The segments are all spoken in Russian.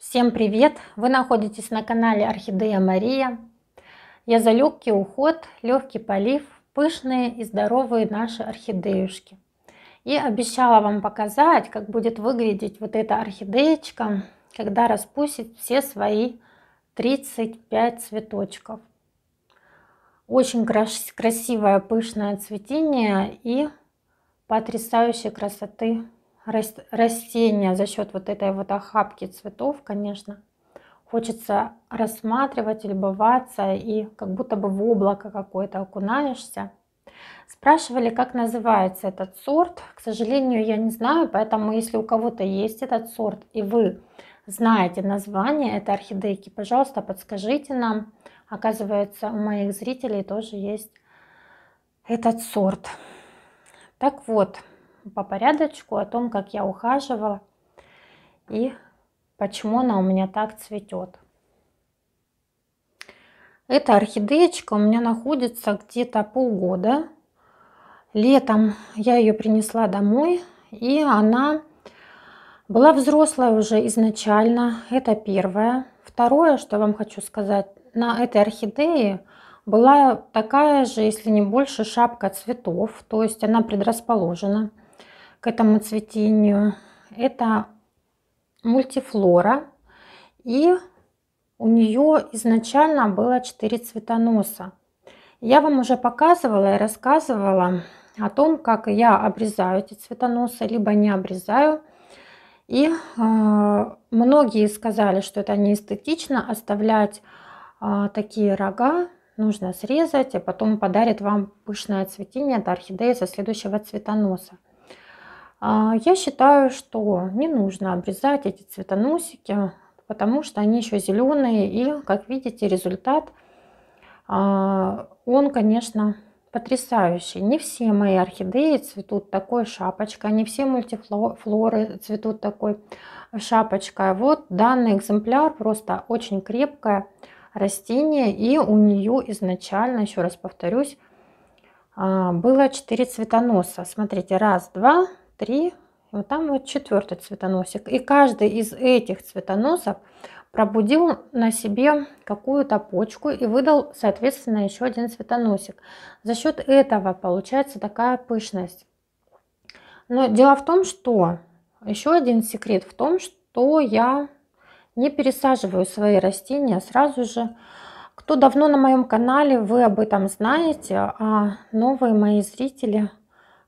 Всем привет! Вы находитесь на канале Орхидея Мария. Я за легкий уход, легкий полив, пышные и здоровые наши орхидеюшки. И обещала вам показать, как будет выглядеть вот эта орхидеечка, когда распустит все свои 35 цветочков. Очень красивое пышное цветение и потрясающей красоты растения за счет вот этой вот охапки цветов, конечно, хочется рассматривать, любоваться и как будто бы в облако какое-то окунаешься. Спрашивали, как называется этот сорт. К сожалению, я не знаю, поэтому если у кого-то есть этот сорт и вы знаете название этой орхидейки, пожалуйста, подскажите нам. Оказывается, у моих зрителей тоже есть этот сорт. Так вот, по порядочку о том, как я ухаживала и почему она у меня так цветет. Эта орхидеечка у меня находится где-то полгода. Летом я ее принесла домой, и она была взрослая уже изначально. Это первое. Второе, что вам хочу сказать, на этой орхидее была такая же, если не больше, шапка цветов. То есть она предрасположена к этому цветению. Это мультифлора. И у нее изначально было 4 цветоноса. Я вам уже показывала и рассказывала о том, как я обрезаю эти цветоносы, либо не обрезаю. И э, многие сказали, что это неэстетично оставлять э, такие рога, нужно срезать, и а потом подарит вам пышное цветение, это орхидея со следующего цветоноса. А, я считаю, что не нужно обрезать эти цветоносики, потому что они еще зеленые. И, как видите, результат, а, он, конечно, потрясающий. Не все мои орхидеи цветут такой шапочкой, не все мультифлоры цветут такой шапочкой. Вот данный экземпляр просто очень крепкое растение, и у нее изначально, еще раз повторюсь, а, было 4 цветоноса. Смотрите, раз, два, три, вот там вот четвертый цветоносик. И каждый из этих цветоносов пробудил на себе какую-то почку и выдал, соответственно, еще один цветоносик. За счет этого получается такая пышность. Но дело в том, что еще один секрет в том, что я не пересаживаю свои растения сразу же. Кто давно на моем канале, вы об этом знаете, а новые мои зрители –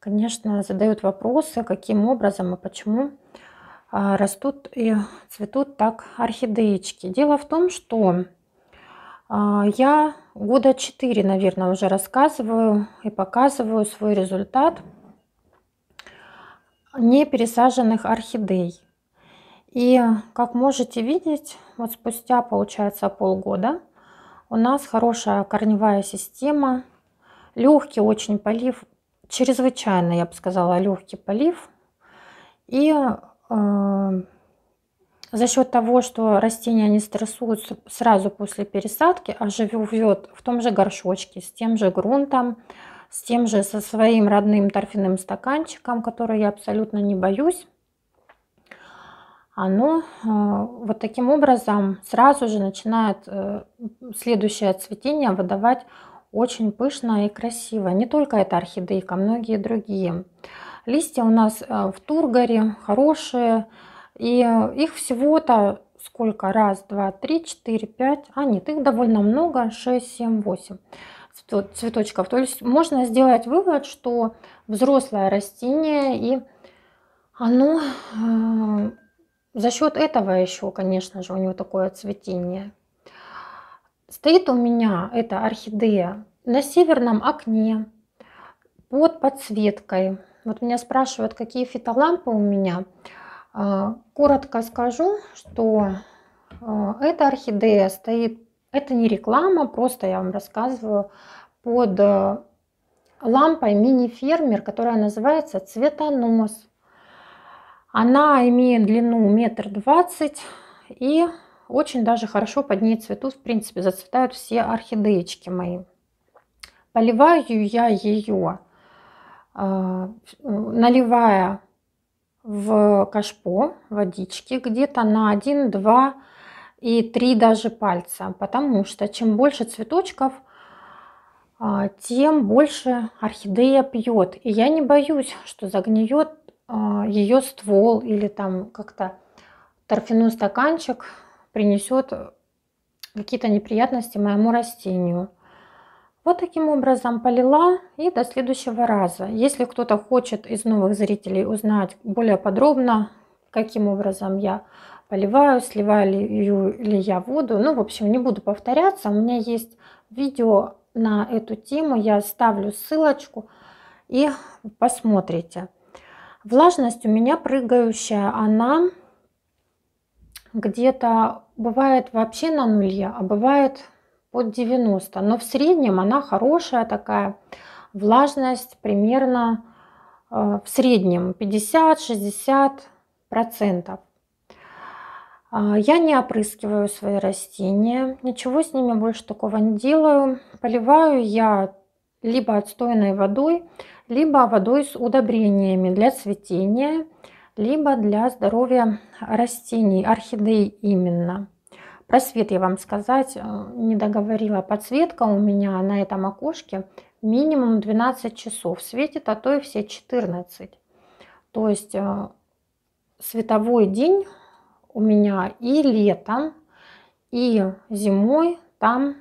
конечно, задают вопросы, каким образом и почему а, растут и цветут так орхидеечки. Дело в том, что а, я года 4, наверное, уже рассказываю и показываю свой результат не пересаженных орхидей. И как можете видеть, вот спустя, получается, полгода у нас хорошая корневая система, легкий очень полив чрезвычайно, я бы сказала, легкий полив. И э, за счет того, что растения не стрессуют сразу после пересадки, а живет в том же горшочке, с тем же грунтом, с тем же, со своим родным торфяным стаканчиком, который я абсолютно не боюсь, оно э, вот таким образом сразу же начинает э, следующее цветение выдавать очень пышно и красиво. Не только эта орхидейка, многие другие. Листья у нас э, в тургоре хорошие. И э, их всего-то сколько? Раз, два, три, четыре, пять. А нет, их довольно много. Шесть, семь, восемь цветочков. То есть можно сделать вывод, что взрослое растение и оно э, за счет этого еще, конечно же, у него такое цветение. Стоит у меня эта орхидея на северном окне под подсветкой. Вот меня спрашивают, какие фитолампы у меня. А, коротко скажу, что а, эта орхидея стоит, это не реклама, просто я вам рассказываю, под э, лампой мини-фермер, которая называется цветонос. Она имеет длину метр двадцать и очень даже хорошо под ней цветут, в принципе, зацветают все орхидеечки мои. Поливаю я ее, а, наливая в кашпо водички где-то на 1, 2 и 3 даже пальца, потому что чем больше цветочков, а, тем больше орхидея пьет. И я не боюсь, что загниет а, ее ствол или там как-то торфяной стаканчик принесет какие-то неприятности моему растению. Вот таким образом полила и до следующего раза. Если кто-то хочет из новых зрителей узнать более подробно, каким образом я поливаю, сливаю ли, я воду. Ну, в общем, не буду повторяться. У меня есть видео на эту тему. Я оставлю ссылочку и посмотрите. Влажность у меня прыгающая. Она где-то бывает вообще на нуле, а бывает под 90. Но в среднем она хорошая такая. Влажность примерно э, в среднем 50-60 процентов. А, я не опрыскиваю свои растения, ничего с ними больше такого не делаю. Поливаю я либо отстойной водой, либо водой с удобрениями для цветения – либо для здоровья растений, орхидей именно. Про свет я вам сказать э, не договорила. Подсветка у меня на этом окошке минимум 12 часов. Светит, а то и все 14. То есть э, световой день у меня и летом, и зимой там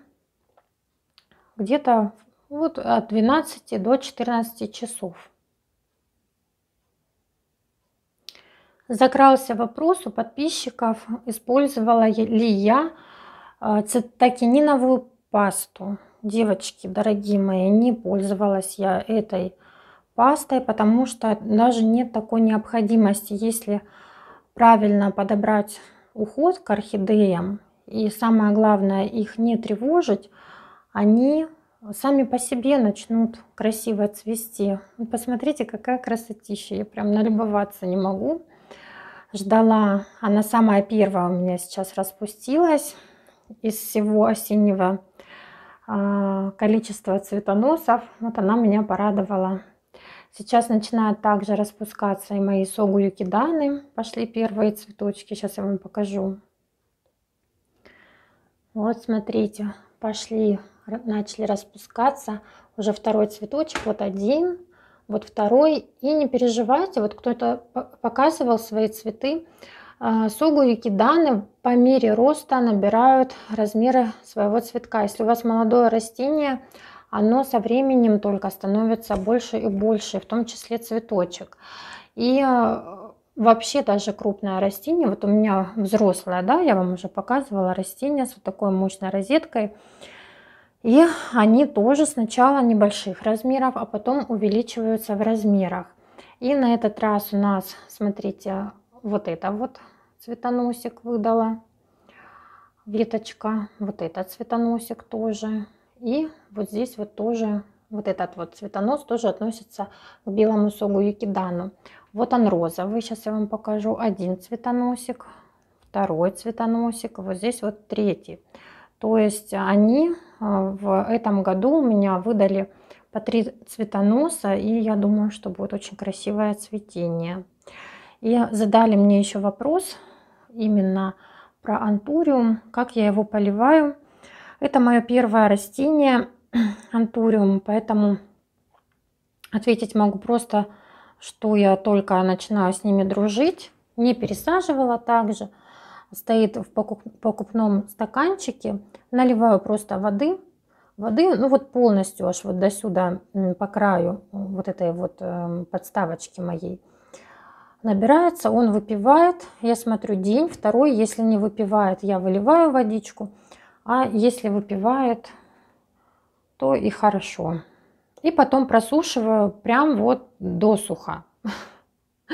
где-то вот от 12 до 14 часов. Закрался вопрос у подписчиков, использовала ли я а, цитокининовую пасту. Девочки, дорогие мои, не пользовалась я этой пастой, потому что даже нет такой необходимости, если правильно подобрать уход к орхидеям и самое главное их не тревожить, они сами по себе начнут красиво цвести. Ну, посмотрите, какая красотища, я прям налюбоваться не могу ждала. Она самая первая у меня сейчас распустилась из всего осеннего а, количества цветоносов. Вот она меня порадовала. Сейчас начинают также распускаться и мои согу юкиданы. Пошли первые цветочки. Сейчас я вам покажу. Вот смотрите, пошли, начали распускаться. Уже второй цветочек, вот один вот второй. И не переживайте, вот кто-то показывал свои цветы. А, Сугу и по мере роста набирают размеры своего цветка. Если у вас молодое растение, оно со временем только становится больше и больше, в том числе цветочек. И э, вообще даже крупное растение, вот у меня взрослое, да, я вам уже показывала растение с вот такой мощной розеткой, и они тоже сначала небольших размеров, а потом увеличиваются в размерах. И на этот раз у нас, смотрите, вот это вот цветоносик выдала. Веточка, вот этот цветоносик тоже. И вот здесь вот тоже, вот этот вот цветонос тоже относится к белому согу юкидану. Вот он розовый, сейчас я вам покажу. Один цветоносик, второй цветоносик, вот здесь вот третий. То есть они а, в этом году у меня выдали по три цветоноса, и я думаю, что будет очень красивое цветение. И задали мне еще вопрос именно про антуриум, как я его поливаю. Это мое первое растение антуриум, поэтому ответить могу просто, что я только начинаю с ними дружить. Не пересаживала также стоит в покупном стаканчике. Наливаю просто воды. Воды, ну вот полностью, аж вот до сюда, по краю э, вот этой вот э, подставочки моей. Набирается, он выпивает. Я смотрю день, второй. Если не выпивает, я выливаю водичку. А если выпивает, то и хорошо. И потом просушиваю прям вот досуха.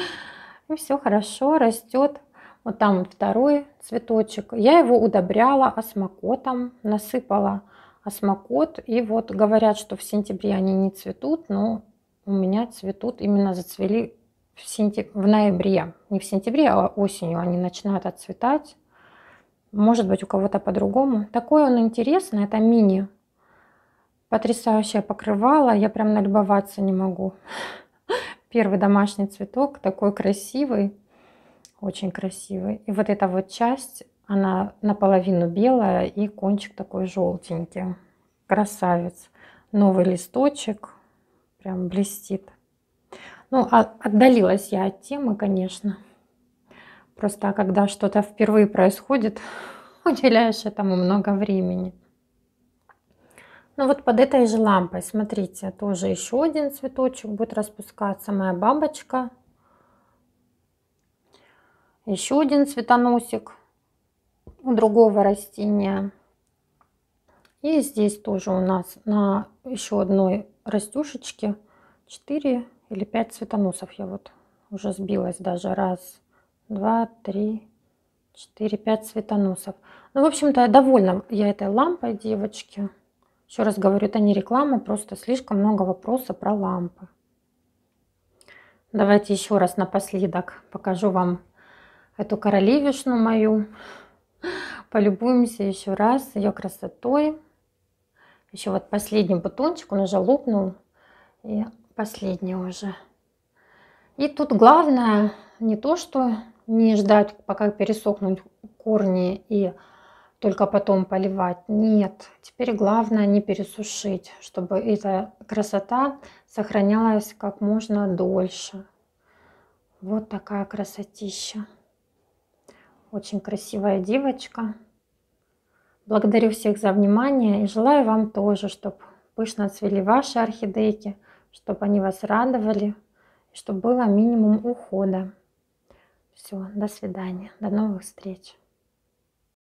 И все хорошо, растет. Вот там вот второй цветочек. Я его удобряла осмокотом, а насыпала осмокот. А и вот говорят, что в сентябре они не цветут, но у меня цветут, именно зацвели в, сентя... в ноябре. Не в сентябре, а осенью они начинают отцветать. Может быть, у кого-то по-другому. Такой он интересный, это мини. Потрясающее покрывало, я прям налюбоваться не могу. Первый домашний цветок, такой красивый очень красивый. И вот эта вот часть, она наполовину белая и кончик такой желтенький. Красавец. Новый листочек. Прям блестит. Ну, а, отдалилась я от темы, конечно. Просто а когда что-то впервые происходит, уделяешь этому много времени. Ну вот под этой же лампой, смотрите, тоже еще один цветочек будет распускаться. Моя бабочка еще один цветоносик у другого растения. И здесь тоже у нас на еще одной растюшечке 4 или 5 цветоносов. Я вот уже сбилась даже. Раз, два, три, четыре, пять цветоносов. Ну, в общем-то, довольна я этой лампой, девочки. Еще раз говорю, это не реклама, просто слишком много вопросов про лампы. Давайте еще раз напоследок покажу вам эту королевишну мою. Полюбуемся еще раз ее красотой. Еще вот последний бутончик, он уже лопнул. И последний уже. И тут главное не то, что не ждать, пока пересохнут корни и только потом поливать. Нет, теперь главное не пересушить, чтобы эта красота сохранялась как можно дольше. Вот такая красотища. Очень красивая девочка. Благодарю всех за внимание и желаю вам тоже, чтобы пышно цвели ваши орхидейки, чтобы они вас радовали, чтобы было минимум ухода. Все, до свидания, до новых встреч.